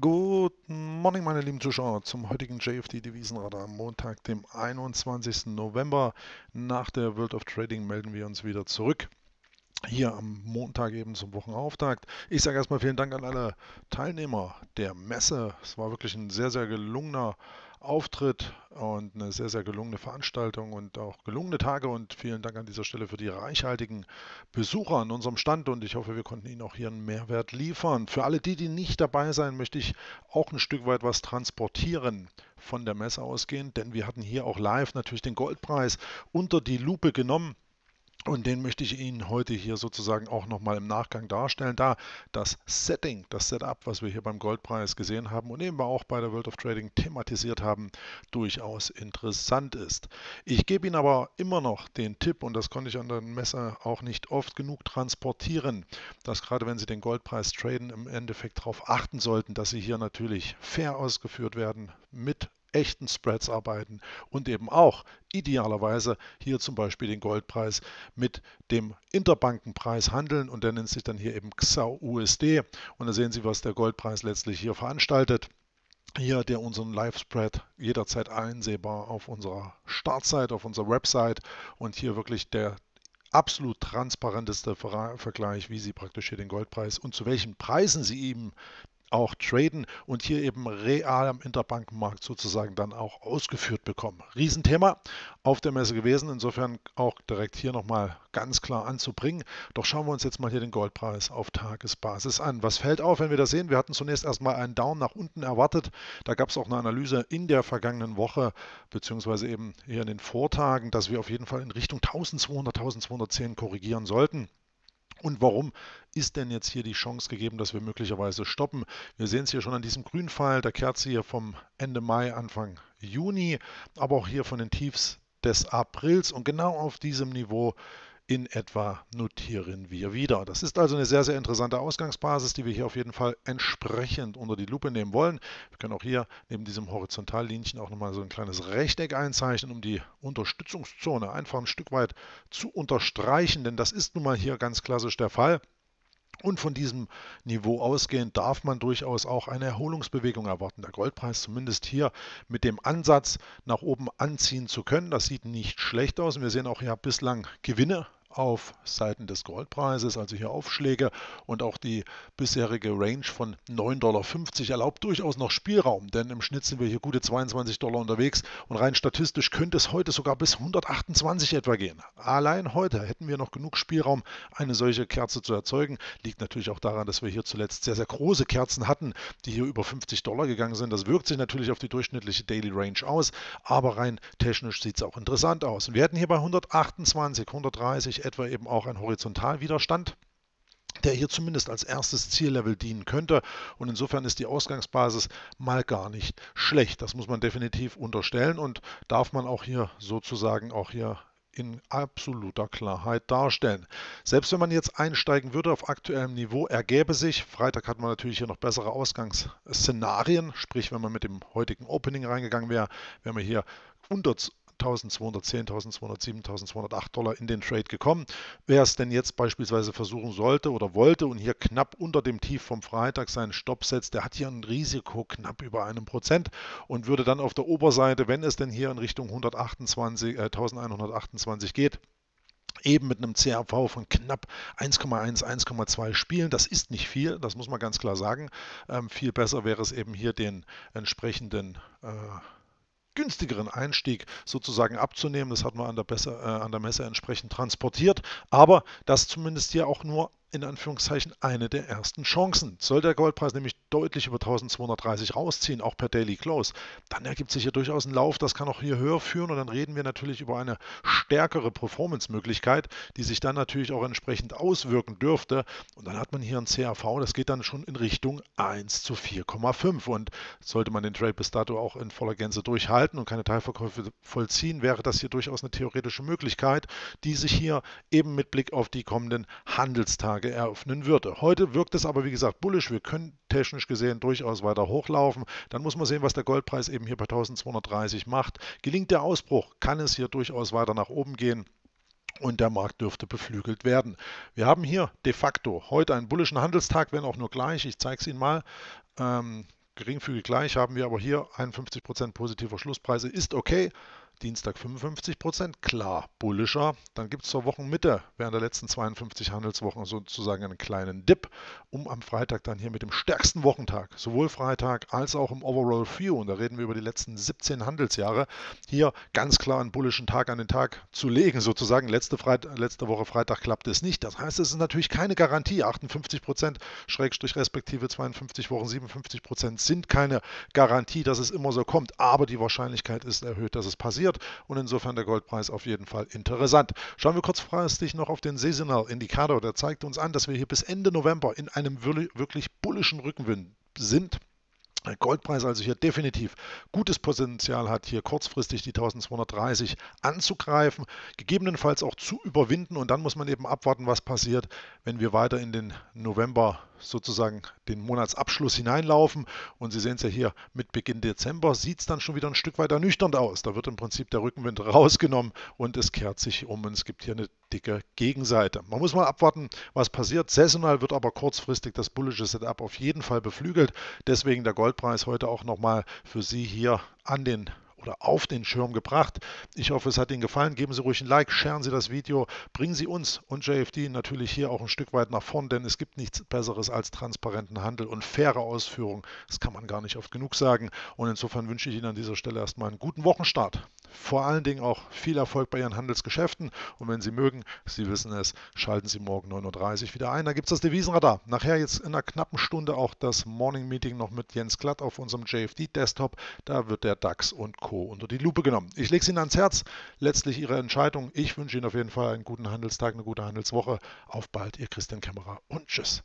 Guten Morgen, meine lieben Zuschauer, zum heutigen JFD Devisenradar am Montag, dem 21. November. Nach der World of Trading melden wir uns wieder zurück. Hier am Montag eben zum Wochenauftakt. Ich sage erstmal vielen Dank an alle Teilnehmer der Messe. Es war wirklich ein sehr, sehr gelungener Auftritt und eine sehr, sehr gelungene Veranstaltung und auch gelungene Tage. Und vielen Dank an dieser Stelle für die reichhaltigen Besucher an unserem Stand. Und ich hoffe, wir konnten Ihnen auch hier einen Mehrwert liefern. Für alle die, die nicht dabei sein, möchte ich auch ein Stück weit was transportieren von der Messe ausgehend, denn wir hatten hier auch live natürlich den Goldpreis unter die Lupe genommen. Und den möchte ich Ihnen heute hier sozusagen auch nochmal im Nachgang darstellen, da das Setting, das Setup, was wir hier beim Goldpreis gesehen haben und eben auch bei der World of Trading thematisiert haben, durchaus interessant ist. Ich gebe Ihnen aber immer noch den Tipp, und das konnte ich an der Messe auch nicht oft genug transportieren, dass gerade wenn Sie den Goldpreis traden, im Endeffekt darauf achten sollten, dass Sie hier natürlich fair ausgeführt werden mit echten Spreads arbeiten und eben auch idealerweise hier zum Beispiel den Goldpreis mit dem Interbankenpreis handeln und der nennt sich dann hier eben XAUSD und da sehen Sie, was der Goldpreis letztlich hier veranstaltet. Hier der unseren Live-Spread jederzeit einsehbar auf unserer Startseite, auf unserer Website und hier wirklich der absolut transparenteste Vergleich, wie Sie praktisch hier den Goldpreis und zu welchen Preisen Sie ihm auch traden und hier eben real am Interbankenmarkt sozusagen dann auch ausgeführt bekommen. Riesenthema auf der Messe gewesen, insofern auch direkt hier nochmal ganz klar anzubringen. Doch schauen wir uns jetzt mal hier den Goldpreis auf Tagesbasis an. Was fällt auf, wenn wir das sehen? Wir hatten zunächst erstmal einen Down nach unten erwartet. Da gab es auch eine Analyse in der vergangenen Woche, beziehungsweise eben hier in den Vortagen, dass wir auf jeden Fall in Richtung 1200, 1210 korrigieren sollten. Und warum ist denn jetzt hier die Chance gegeben, dass wir möglicherweise stoppen? Wir sehen es hier schon an diesem grünen Pfeil der Kerze hier vom Ende Mai, Anfang Juni, aber auch hier von den Tiefs des Aprils. Und genau auf diesem Niveau in etwa notieren wir wieder. Das ist also eine sehr, sehr interessante Ausgangsbasis, die wir hier auf jeden Fall entsprechend unter die Lupe nehmen wollen. Wir können auch hier neben diesem Horizontallinchen auch nochmal so ein kleines Rechteck einzeichnen, um die Unterstützungszone einfach ein Stück weit zu unterstreichen, denn das ist nun mal hier ganz klassisch der Fall. Und von diesem Niveau ausgehend darf man durchaus auch eine Erholungsbewegung erwarten. Der Goldpreis zumindest hier mit dem Ansatz nach oben anziehen zu können. Das sieht nicht schlecht aus. Und wir sehen auch ja bislang Gewinne auf Seiten des Goldpreises, also hier Aufschläge und auch die bisherige Range von 9,50 Dollar erlaubt durchaus noch Spielraum, denn im Schnitt sind wir hier gute 22 Dollar unterwegs und rein statistisch könnte es heute sogar bis 128 etwa gehen. Allein heute hätten wir noch genug Spielraum, eine solche Kerze zu erzeugen. Liegt natürlich auch daran, dass wir hier zuletzt sehr, sehr große Kerzen hatten, die hier über 50 Dollar gegangen sind. Das wirkt sich natürlich auf die durchschnittliche Daily Range aus, aber rein technisch sieht es auch interessant aus. wir hätten hier bei 128, 130, etwa eben auch ein Horizontalwiderstand der hier zumindest als erstes Ziellevel dienen könnte. Und insofern ist die Ausgangsbasis mal gar nicht schlecht. Das muss man definitiv unterstellen und darf man auch hier sozusagen auch hier in absoluter Klarheit darstellen. Selbst wenn man jetzt einsteigen würde auf aktuellem Niveau, ergäbe sich, Freitag hat man natürlich hier noch bessere Ausgangsszenarien, sprich wenn man mit dem heutigen Opening reingegangen wäre, wären wir hier unter 1210, 1207, 1208 Dollar in den Trade gekommen. Wer es denn jetzt beispielsweise versuchen sollte oder wollte und hier knapp unter dem Tief vom Freitag seinen Stopp setzt, der hat hier ein Risiko knapp über einem Prozent und würde dann auf der Oberseite, wenn es denn hier in Richtung 128, äh, 1128 geht, eben mit einem CAV von knapp 1,1, 1,2 spielen. Das ist nicht viel, das muss man ganz klar sagen. Ähm, viel besser wäre es eben hier den entsprechenden äh, günstigeren Einstieg sozusagen abzunehmen. Das hat man an der, Besse, äh, an der Messe entsprechend transportiert. Aber das zumindest hier auch nur in Anführungszeichen eine der ersten Chancen. Soll der Goldpreis nämlich deutlich über 1230 rausziehen, auch per Daily Close, dann ergibt sich hier durchaus ein Lauf, das kann auch hier höher führen und dann reden wir natürlich über eine stärkere Performance-Möglichkeit, die sich dann natürlich auch entsprechend auswirken dürfte. Und dann hat man hier ein CAV, das geht dann schon in Richtung 1 zu 4,5. Und sollte man den Trade bis dato auch in voller Gänze durchhalten und keine Teilverkäufe vollziehen, wäre das hier durchaus eine theoretische Möglichkeit, die sich hier eben mit Blick auf die kommenden Handelstage eröffnen würde. Heute wirkt es aber, wie gesagt, bullisch. Wir können technisch gesehen durchaus weiter hochlaufen. Dann muss man sehen, was der Goldpreis eben hier bei 1230 macht. Gelingt der Ausbruch, kann es hier durchaus weiter nach oben gehen und der Markt dürfte beflügelt werden. Wir haben hier de facto heute einen bullischen Handelstag, wenn auch nur gleich. Ich zeige es Ihnen mal. Ähm, geringfügig gleich haben wir aber hier 51% positiver Schlusspreise. Ist okay. Dienstag 55%, klar bullischer. Dann gibt es zur Wochenmitte während der letzten 52 Handelswochen sozusagen einen kleinen Dip, um am Freitag dann hier mit dem stärksten Wochentag, sowohl Freitag als auch im Overall View, und da reden wir über die letzten 17 Handelsjahre, hier ganz klar einen bullischen Tag an den Tag zu legen sozusagen. Letzte, Freit letzte Woche Freitag klappte es nicht. Das heißt, es ist natürlich keine Garantie. 58% Schrägstrich respektive 52 Wochen 57% sind keine Garantie, dass es immer so kommt, aber die Wahrscheinlichkeit ist erhöht, dass es passiert funktioniert und insofern der Goldpreis auf jeden Fall interessant. Schauen wir kurzfristig noch auf den Saisonal Indikator, der zeigt uns an, dass wir hier bis Ende November in einem wirklich bullischen Rückenwind sind Goldpreis also hier definitiv gutes Potenzial hat, hier kurzfristig die 1230 anzugreifen, gegebenenfalls auch zu überwinden und dann muss man eben abwarten, was passiert, wenn wir weiter in den November sozusagen den Monatsabschluss hineinlaufen und Sie sehen es ja hier mit Beginn Dezember sieht es dann schon wieder ein Stück weit ernüchternd aus. Da wird im Prinzip der Rückenwind rausgenommen und es kehrt sich um und es gibt hier eine dicke Gegenseite. Man muss mal abwarten, was passiert. Saisonal wird aber kurzfristig das bullische Setup auf jeden Fall beflügelt. Deswegen der Goldpreis heute auch nochmal für Sie hier an den oder auf den Schirm gebracht. Ich hoffe, es hat Ihnen gefallen. Geben Sie ruhig ein Like, scheren Sie das Video, bringen Sie uns und JFD natürlich hier auch ein Stück weit nach vorn, denn es gibt nichts Besseres als transparenten Handel und faire Ausführung. Das kann man gar nicht oft genug sagen. Und insofern wünsche ich Ihnen an dieser Stelle erstmal einen guten Wochenstart vor allen Dingen auch viel Erfolg bei Ihren Handelsgeschäften. Und wenn Sie mögen, Sie wissen es, schalten Sie morgen 9.30 Uhr wieder ein. Da gibt es das Devisenradar. Nachher jetzt in einer knappen Stunde auch das Morning Meeting noch mit Jens Glatt auf unserem JFD-Desktop. Da wird der DAX und Co. unter die Lupe genommen. Ich lege es Ihnen ans Herz. Letztlich Ihre Entscheidung. Ich wünsche Ihnen auf jeden Fall einen guten Handelstag, eine gute Handelswoche. Auf bald, Ihr Christian Kämmerer und tschüss.